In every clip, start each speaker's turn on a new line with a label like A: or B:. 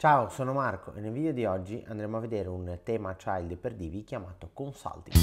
A: Ciao, sono Marco e nel video di oggi andremo a vedere un tema child per Divi chiamato consulting.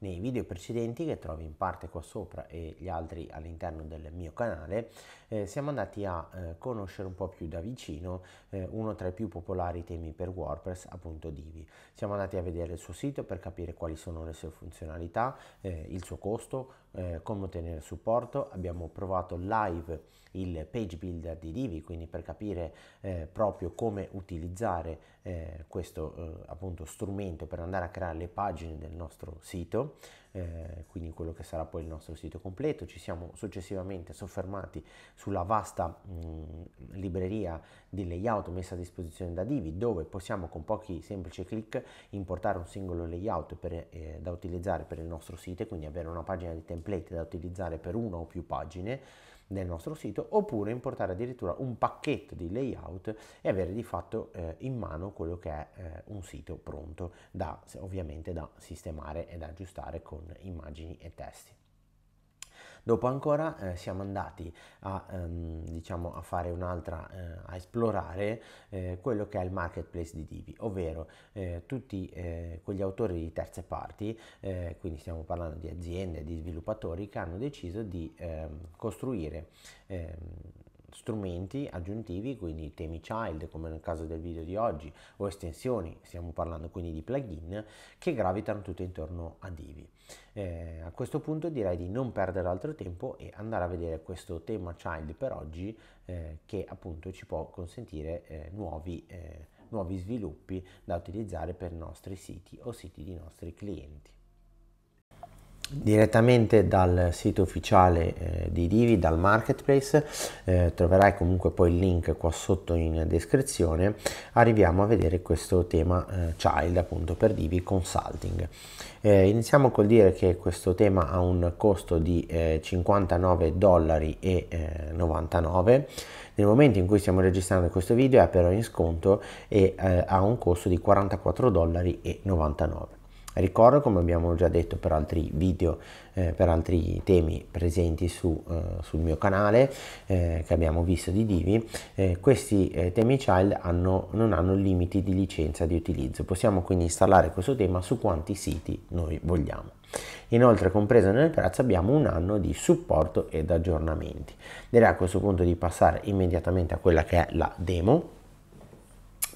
A: Nei video precedenti che trovi in parte qua sopra e gli altri all'interno del mio canale eh, siamo andati a eh, conoscere un po' più da vicino eh, uno tra i più popolari temi per WordPress, appunto Divi. Siamo andati a vedere il suo sito per capire quali sono le sue funzionalità, eh, il suo costo, eh, come ottenere supporto, abbiamo provato live il page builder di Divi, quindi per capire eh, proprio come utilizzare eh, questo eh, appunto strumento per andare a creare le pagine del nostro sito eh, quindi quello che sarà poi il nostro sito completo. Ci siamo successivamente soffermati sulla vasta mh, mm, libreria di layout messa a disposizione da Divi, dove possiamo con pochi semplici clic importare un singolo layout per, eh, da utilizzare per il nostro sito, quindi avere una pagina di template da utilizzare per una o più pagine nel nostro sito oppure importare addirittura un pacchetto di layout e avere di fatto eh, in mano quello che è eh, un sito pronto da ovviamente da sistemare e da aggiustare con immagini e testi. Dopo ancora eh, siamo andati a, ehm, diciamo, a fare un'altra, eh, a esplorare eh, quello che è il marketplace di Divi, ovvero eh, tutti eh, quegli autori di terze parti, eh, quindi stiamo parlando di aziende, di sviluppatori che hanno deciso di ehm, costruire ehm, strumenti aggiuntivi, quindi temi child come nel caso del video di oggi o estensioni, stiamo parlando quindi di plugin che gravitano tutte intorno a Divi. Eh, a questo punto direi di non perdere altro tempo e andare a vedere questo tema child per oggi eh, che appunto ci può consentire eh, nuovi, eh, nuovi sviluppi da utilizzare per i nostri siti o siti di nostri clienti direttamente dal sito ufficiale eh, di Divi, dal marketplace, eh, troverai comunque poi il link qua sotto in descrizione, arriviamo a vedere questo tema eh, child appunto per Divi Consulting. Eh, iniziamo col dire che questo tema ha un costo di 59,99 eh, dollari eh, nel momento in cui stiamo registrando questo video è però in sconto e ha un costo di 44,99 dollari Ricordo, come abbiamo già detto per altri video, eh, per altri temi presenti su, eh, sul mio canale eh, che abbiamo visto di Divi, eh, questi eh, temi child hanno, non hanno limiti di licenza di utilizzo. Possiamo quindi installare questo tema su quanti siti noi vogliamo. Inoltre compreso nel prezzo abbiamo un anno di supporto ed aggiornamenti. Direi a questo punto di passare immediatamente a quella che è la demo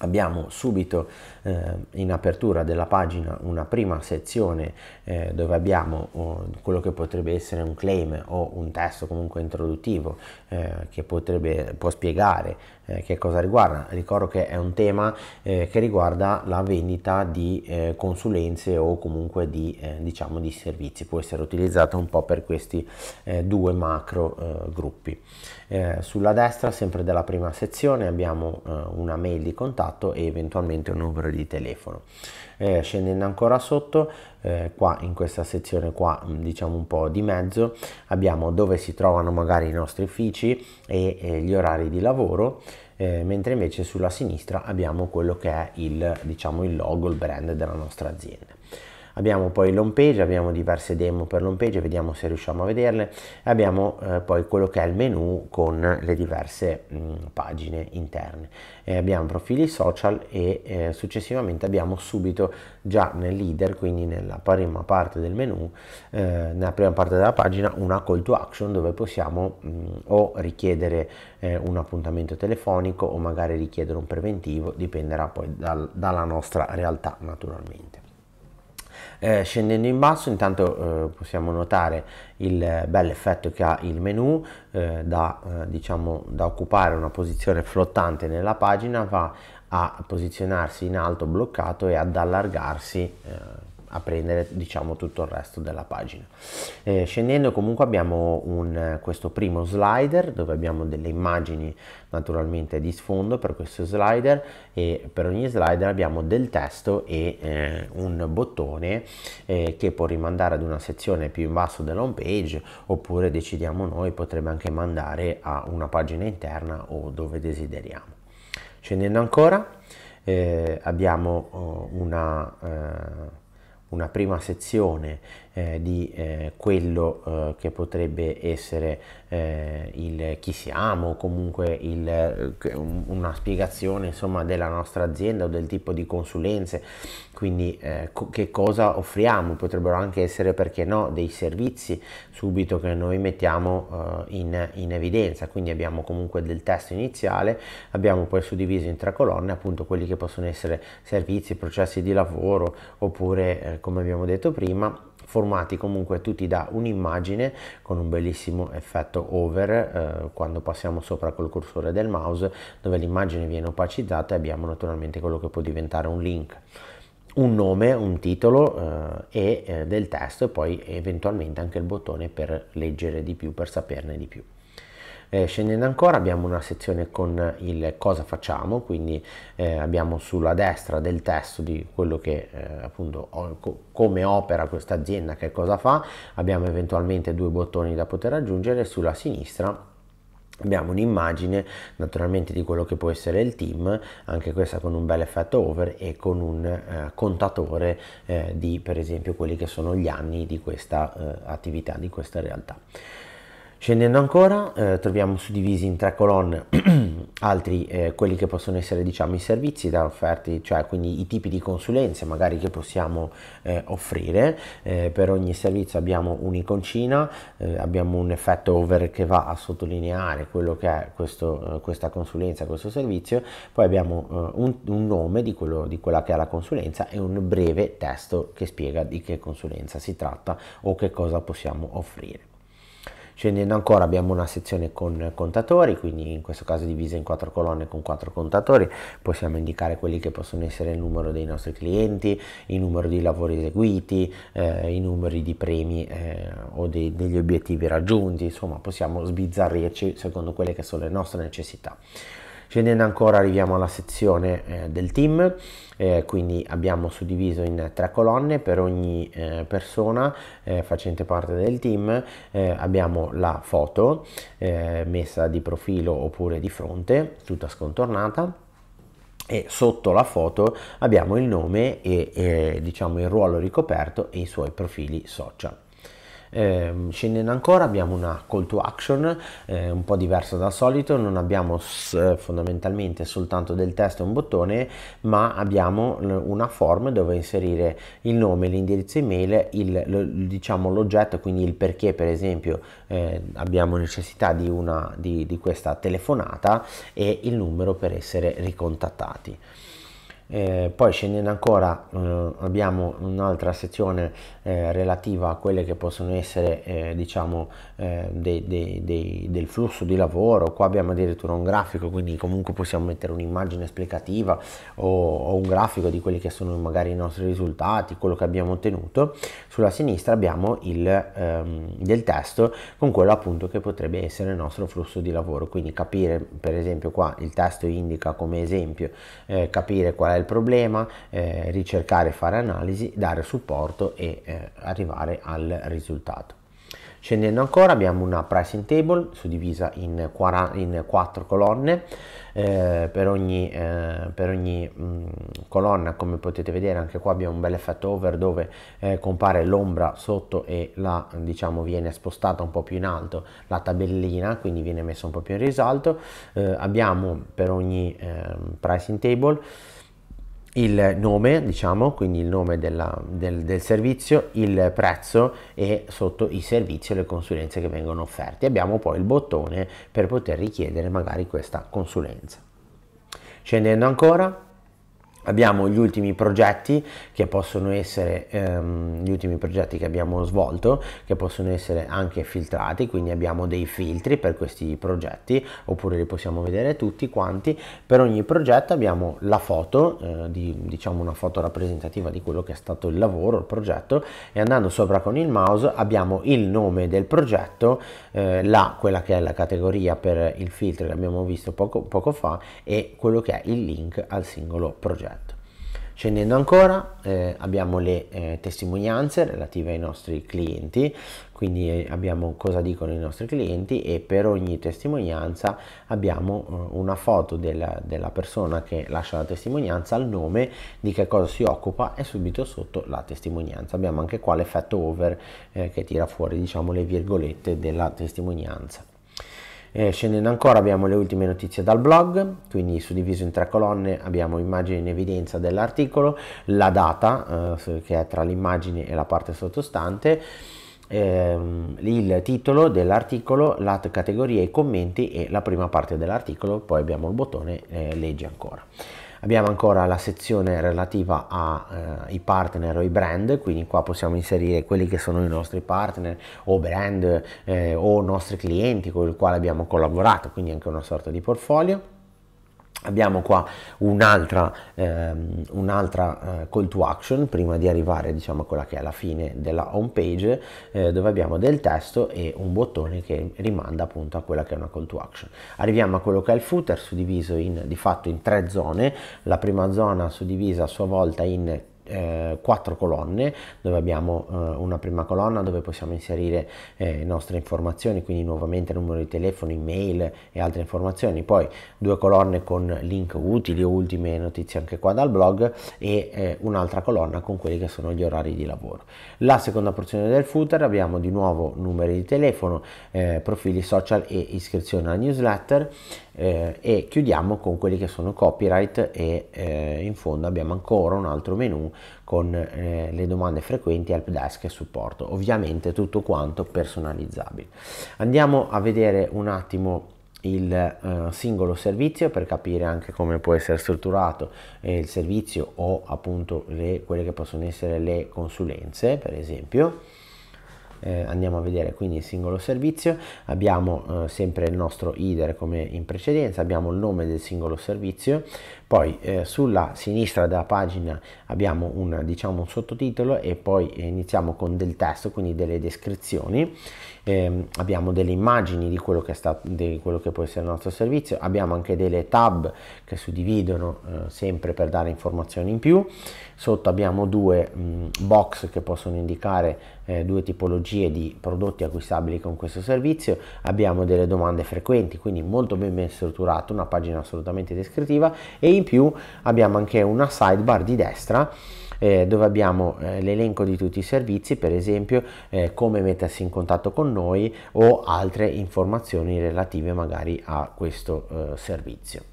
A: Abbiamo subito eh, in apertura della pagina una prima sezione eh, dove abbiamo oh, quello che potrebbe essere un claim o un testo comunque introduttivo eh, che potrebbe, può spiegare eh, che cosa riguarda. Ricordo che è un tema eh, che riguarda la vendita di consulenze o comunque di, diciamo di servizi, può essere utilizzato un po' per questi due macro gruppi. sulla destra sempre della prima sezione abbiamo una mail di contatto contatto e eventualmente un numero di telefono. Eh, scendendo ancora sotto, eh, qua in questa sezione qua mm, diciamo un po' di mezzo, abbiamo dove si trovano magari i nostri uffici e eh, gli orari di lavoro, eh, mentre invece sulla sinistra abbiamo quello che è il, diciamo, il logo, il brand della nostra azienda. Abbiamo poi l'home page, abbiamo diverse demo per l'home page, vediamo se riusciamo a vederle. Abbiamo eh, poi quello che è il menu con le diverse mh, mm, pagine interne. Eh, abbiamo profili social e eh, successivamente abbiamo subito già nel leader, quindi nella prima parte del menu, eh, nella prima parte della pagina, una call to action dove possiamo mh, mm, o richiedere eh, un appuntamento telefonico o magari richiedere un preventivo, dipenderà poi dal, dalla nostra realtà naturalmente. Eh, scendendo in basso intanto eh, possiamo notare il bel effetto che ha il menu eh, da, eh, diciamo, da occupare una posizione flottante nella pagina va a posizionarsi in alto bloccato e ad allargarsi eh, a prendere diciamo tutto il resto della pagina. Eh, scendendo comunque abbiamo un, questo primo slider dove abbiamo delle immagini naturalmente di sfondo per questo slider e per ogni slider abbiamo del testo e eh, un bottone eh, che può rimandare ad una sezione più in basso della home page oppure decidiamo noi potrebbe anche mandare a una pagina interna o dove desideriamo. Scendendo ancora eh, abbiamo oh, una eh, una prima sezione eh, di eh, quello eh, che potrebbe essere eh, il chi siamo o comunque il, eh, una spiegazione insomma della nostra azienda o del tipo di consulenze quindi co che cosa offriamo potrebbero anche essere perché no dei servizi subito che noi mettiamo in, in evidenza quindi abbiamo comunque del testo iniziale abbiamo poi suddiviso in tre colonne appunto quelli che possono essere servizi processi di lavoro oppure eh, come abbiamo detto prima formati comunque tutti da un'immagine con un bellissimo effetto over eh, quando passiamo sopra col cursore del mouse dove l'immagine viene opacizzata e abbiamo naturalmente quello che può diventare un link un nome, un titolo eh, e eh, del testo e poi eventualmente anche il bottone per leggere di più, per saperne di più. Eh, scendendo ancora abbiamo una sezione con il cosa facciamo, quindi eh, abbiamo sulla destra del testo di quello che eh, appunto come opera questa azienda, che cosa fa, abbiamo eventualmente due bottoni da poter aggiungere, sulla sinistra abbiamo un'immagine naturalmente di quello che può essere il team anche questa con un bel effetto over e con un eh, contatore eh, di per esempio quelli che sono gli anni di questa eh, attività di questa realtà Scendendo ancora eh, troviamo suddivisi in tre colonne altri eh, quelli che possono essere diciamo, i servizi da offerti, cioè quindi i tipi di consulenze magari che possiamo eh, offrire. Eh, per ogni servizio abbiamo un'iconcina, eh, abbiamo un effetto over che va a sottolineare quello che è questo, eh, questa consulenza, questo servizio, poi abbiamo un, un, nome di, quello, di quella che è la consulenza e un breve testo che spiega di che consulenza si tratta o che cosa possiamo offrire. Scendendo cioè, ancora abbiamo una sezione con contatori, quindi in questo caso divisa in quattro colonne con quattro contatori, possiamo indicare quelli che possono essere il numero dei nostri clienti, il numero di lavori eseguiti, eh, i numeri di premi eh, o dei, degli obiettivi raggiunti, insomma possiamo sbizzarrirci secondo quelle che sono le nostre necessità. Scendendo ancora arriviamo alla sezione eh, del team, eh, quindi abbiamo suddiviso in tre colonne per ogni eh, persona eh, facente parte del team, eh, abbiamo la foto eh, messa di profilo oppure di fronte, tutta scontornata e sotto la foto abbiamo il nome e, e diciamo il ruolo ricoperto e i suoi profili social. Eh, scendendo ancora abbiamo una call to action eh, un po' diversa dal solito, non abbiamo fondamentalmente soltanto del testo e un bottone, ma abbiamo una form dove inserire il nome, l'indirizzo email, il, lo, diciamo l'oggetto, quindi il perché per esempio eh, abbiamo necessità di, una, di, di questa telefonata e il numero per essere ricontattati. Eh, poi scendendo ancora eh, abbiamo un'altra sezione eh, relativa a quelle che possono essere eh, diciamo eh, dei, dei, dei, del flusso di lavoro, qua abbiamo addirittura un grafico quindi comunque possiamo mettere un'immagine esplicativa o, o, un grafico di quelli che sono magari i nostri risultati, quello che abbiamo ottenuto, sulla sinistra abbiamo il, ehm, del testo con quello appunto che potrebbe essere il nostro flusso di lavoro, quindi capire per esempio qua il testo indica come esempio eh, capire qual è identificare il problema, eh, ricercare, fare analisi, dare supporto e eh, arrivare al risultato. Scendendo ancora abbiamo una pricing table suddivisa in, 40, in 4 colonne, eh, per ogni, eh, per ogni mh, mm, colonna come potete vedere anche qua abbiamo un bel effetto over dove eh, compare l'ombra sotto e la diciamo viene spostata un po' più in alto la tabellina quindi viene messa un po' più in risalto, eh, abbiamo per ogni ehm, pricing table il nome, diciamo, quindi il nome della, del, del, servizio, il prezzo e sotto i servizi e le consulenze che vengono offerte. Abbiamo poi il bottone per poter richiedere magari questa consulenza. Scendendo ancora, abbiamo gli ultimi progetti che possono essere ehm, gli ultimi progetti che abbiamo svolto che possono essere anche filtrati quindi abbiamo dei filtri per questi progetti oppure li possiamo vedere tutti quanti per ogni progetto abbiamo la foto eh, di, diciamo una foto rappresentativa di quello che è stato il lavoro il progetto e andando sopra con il mouse abbiamo il nome del progetto eh, la quella che è la categoria per il filtro che abbiamo visto poco, poco fa e quello che è il link al singolo progetto Scendendo ancora eh, abbiamo le eh, testimonianze relative ai nostri clienti, quindi eh, abbiamo cosa dicono i nostri clienti e per ogni testimonianza abbiamo eh, una foto della, della, persona che lascia la testimonianza, il nome di che cosa si occupa e subito sotto la testimonianza. Abbiamo anche qua l'effetto over eh, che tira fuori diciamo, le virgolette della testimonianza. Eh, scendendo ancora abbiamo le ultime notizie dal blog, quindi suddiviso in tre colonne abbiamo immagine in evidenza dell'articolo, la data eh, che è tra l'immagine e la parte sottostante, ehm, il titolo dell'articolo, la categoria, i commenti e la prima parte dell'articolo, poi abbiamo il bottone eh, leggi ancora. Abbiamo ancora la sezione relativa ai eh, partner o i brand, quindi qua possiamo inserire quelli che sono i nostri partner o brand eh, o nostri clienti con il quale abbiamo collaborato, quindi anche una sorta di portfolio. Abbiamo qua un'altra, ehm, un'altra eh, call to action prima di arrivare diciamo, a quella che è la fine della home page eh, dove abbiamo del testo e un bottone che rimanda appunto a quella che è una call to action. Arriviamo a quello che è il footer suddiviso in, di fatto in tre zone, la prima zona suddivisa a sua volta in eh, quattro colonne dove abbiamo eh, una prima colonna dove possiamo inserire eh, nostre informazioni quindi nuovamente numero di telefono email e altre informazioni poi due colonne con link utili o ultime notizie anche qua dal blog e eh, un'altra colonna con quelli che sono gli orari di lavoro la seconda porzione del footer abbiamo di nuovo numeri di telefono eh, profili social e iscrizione alla newsletter eh, e chiudiamo con quelli che sono copyright e eh, in fondo abbiamo ancora un altro menu con eh, le domande frequenti, help desk e supporto ovviamente tutto quanto personalizzabile andiamo a vedere un attimo il eh, singolo servizio per capire anche come può essere strutturato eh, il servizio o appunto le, quelle che possono essere le consulenze per esempio eh, andiamo a vedere quindi il singolo servizio abbiamo eh, sempre il nostro header come in precedenza abbiamo il nome del singolo servizio poi eh, sulla sinistra della pagina abbiamo un, diciamo, un sottotitolo e poi iniziamo con del testo, quindi delle descrizioni. Eh, abbiamo delle immagini di quello, stato, di quello, che può essere il nostro servizio, abbiamo anche delle tab che suddividono eh, sempre per dare informazioni in più, sotto abbiamo due mh, box che possono indicare eh, due tipologie di prodotti acquistabili con questo servizio, abbiamo delle domande frequenti, quindi molto ben ben strutturato, una pagina assolutamente descrittiva e in in più abbiamo anche una sidebar di destra eh, dove abbiamo eh, l'elenco di tutti i servizi, per esempio eh, come mettersi in contatto con noi o altre informazioni relative magari a questo eh, servizio.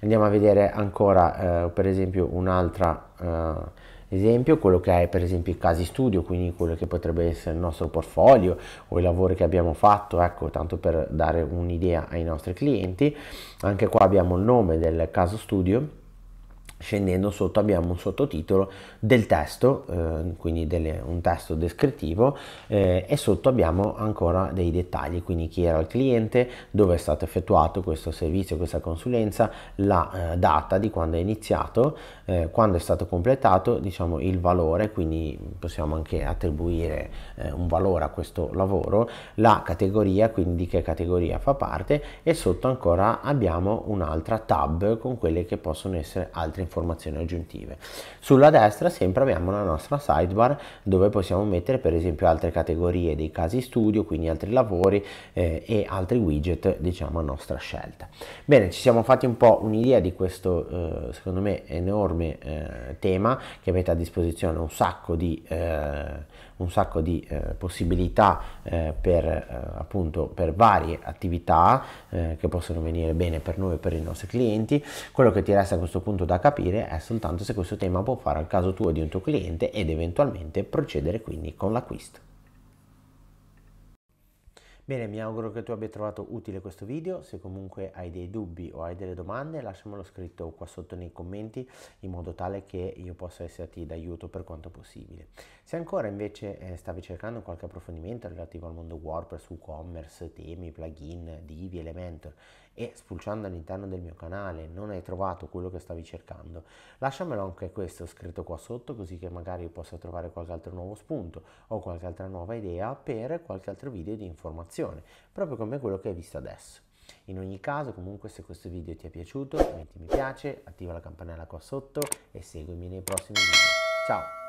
A: Andiamo a vedere ancora eh, per esempio un'altra eh, esempio quello che è per esempio i casi studio, quindi quello che potrebbe essere il nostro portfolio o i lavori che abbiamo fatto, ecco, tanto per dare un'idea ai nostri clienti. Anche qua abbiamo il nome del caso studio scendendo sotto abbiamo un sottotitolo del testo, eh, quindi delle, un testo descrittivo eh, e sotto abbiamo ancora dei dettagli, quindi chi era il cliente, dove è stato effettuato questo servizio, questa consulenza, la eh, data di quando è iniziato, eh, quando è stato completato, diciamo il valore, quindi possiamo anche attribuire eh, un valore a questo lavoro, la categoria, quindi di che categoria fa parte e sotto ancora abbiamo un'altra tab con quelle che possono essere altre informazioni informazioni aggiuntive. Sulla destra sempre abbiamo la nostra sidebar dove possiamo mettere per esempio altre categorie dei casi studio, quindi altri lavori eh, e altri widget diciamo a nostra scelta. Bene, ci siamo fatti un po' un'idea di questo eh, secondo me enorme eh, tema che mette a disposizione un sacco di eh, un sacco di eh, possibilità eh, per, eh, appunto, per varie attività eh, che possono venire bene per noi e per i nostri clienti. Quello che ti resta a questo punto da capire è soltanto se questo tema può fare al caso tuo di un tuo cliente ed eventualmente procedere quindi con l'acquisto. Bene, mi auguro che tu abbia trovato utile questo video, se comunque hai dei dubbi o hai delle domande lasciamelo scritto qua sotto nei commenti in modo tale che io possa esserti d'aiuto per quanto possibile. Se ancora invece eh, stavi cercando qualche approfondimento relativo al mondo WordPress, WooCommerce, temi, plugin, Divi, Elementor e spulciando all'interno del mio canale non hai trovato quello che stavi cercando, lasciamelo anche questo scritto qua sotto così che magari possa trovare qualche altro nuovo spunto o qualche altra nuova idea per qualche altro video di informazione, proprio come quello che hai visto adesso. In ogni caso, comunque, se questo video ti è piaciuto, metti mi piace, attiva la campanella qua sotto e seguimi nei prossimi video. Ciao!